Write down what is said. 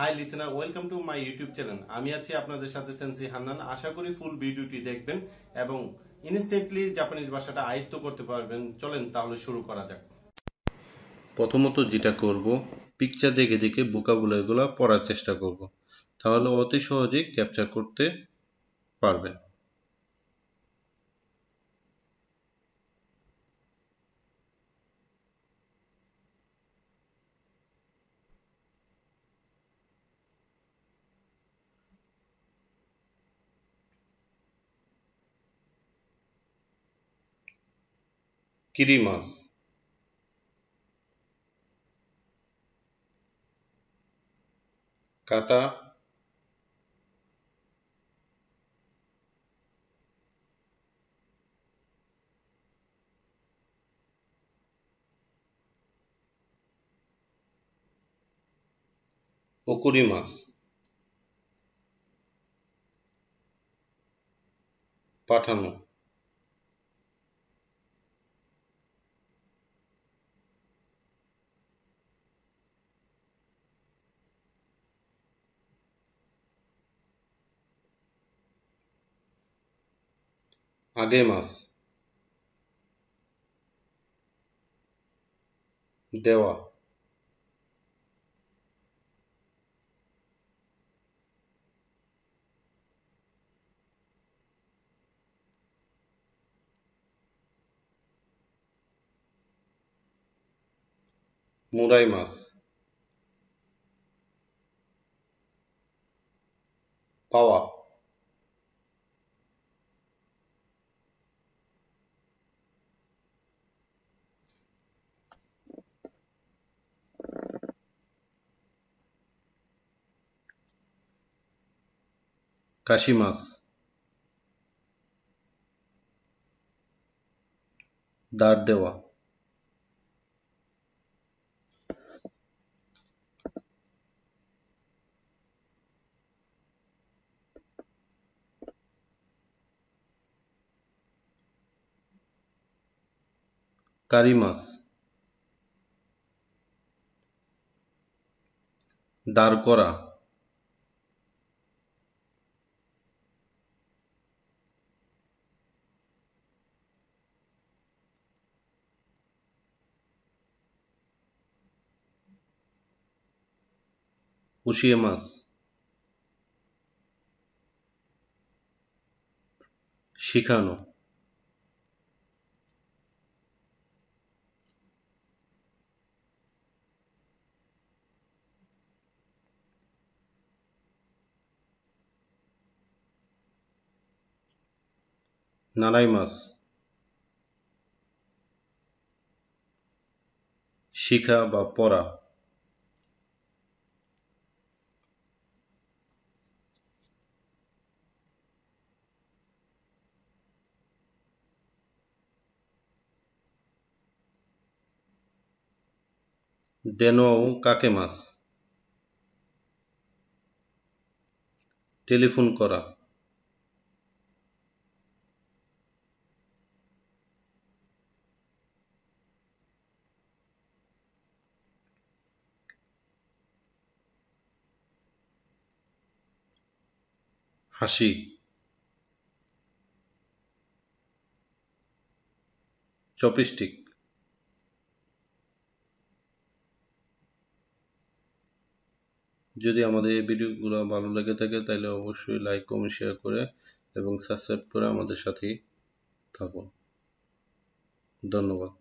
high listener welcome to my YouTube channel আমি আছি আপনাদের সাথে সেন্সি হান্নান আশা করি ফুল ভিডিওটি দেখবেন এবং ইনস্ট্যান্টলি জাপানিজ ভাষাটা আয়ত্ত করতে পারবেন চলেন তাহলে শুরু করা যাক প্রথমত যেটা করব পিকচার দেখে দেখে বোকাবুলাগুলো পড়ার চেষ্টা করব তাহলে অতি সহজেই ক্যাপচার করতে পারবেন কিরি মাছ কাটা পুকুরি মাছ পাঠানো 励ます。では、もらいます。パワー。কাশি মাছ দাঁড় দেওয়া কারি মাছ দাঁড় করা কুশিয়ে মাছ শিখানো নারাই মাছ শিখা বা পড়া ডেনোও কাকে মাছ টেলিফোন করা হাসি চপিস্টিক যদি আমাদের এই ভিডিওগুলো ভালো লেগে থাকে তাহলে অবশ্যই লাইক কমেন্ট শেয়ার করে এবং সাবস্ক্রাইব করে আমাদের সাথেই থাকুন ধন্যবাদ